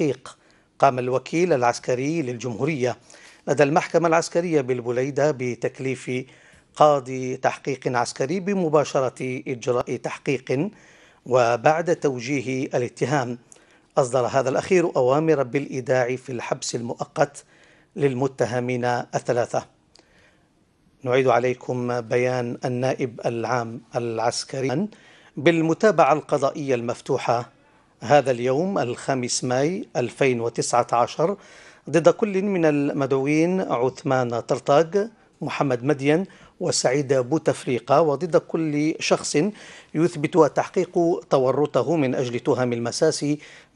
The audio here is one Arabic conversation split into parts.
التحقيق قام الوكيل العسكري للجمهورية لدى المحكمة العسكرية بالبليدة بتكليف قاضي تحقيق عسكري بمباشرة إجراء تحقيق وبعد توجيه الاتهام أصدر هذا الأخير أوامر بالإيداع في الحبس المؤقت للمتهمين الثلاثة نعيد عليكم بيان النائب العام العسكري بالمتابعة القضائية المفتوحة هذا اليوم الخامس ماي 2019 ضد كل من المدعوين عثمان طرطاق محمد مدين وسعيد بوتفريقة وضد كل شخص يثبت التحقيق تورطه من أجل تهم المساس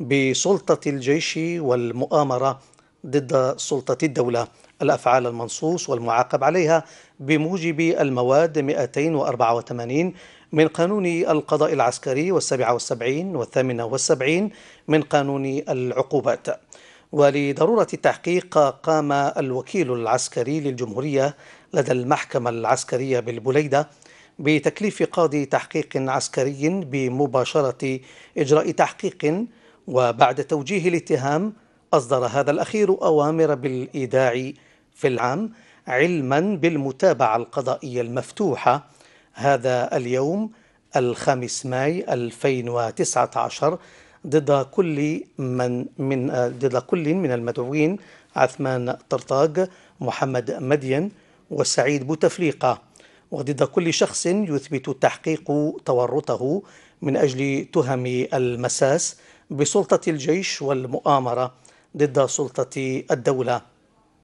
بسلطة الجيش والمؤامرة ضد سلطة الدولة الأفعال المنصوص والمعاقب عليها بموجب المواد 284 من قانون القضاء العسكري وال77 وال78 من قانون العقوبات ولضرورة التحقيق قام الوكيل العسكري للجمهورية لدى المحكمة العسكرية بالبليدة بتكليف قاضي تحقيق عسكري بمباشرة إجراء تحقيق وبعد توجيه الاتهام أصدر هذا الأخير أوامر بالإيداع في العام علما بالمتابعة القضائية المفتوحة هذا اليوم الخامس ماي 2019 ضد كل من من ضد كل من المدعوين عثمان طرطاق محمد مدين وسعيد بوتفليقة وضد كل شخص يثبت تحقيق تورطه من أجل تهم المساس بسلطة الجيش والمؤامرة ضد سلطة الدولة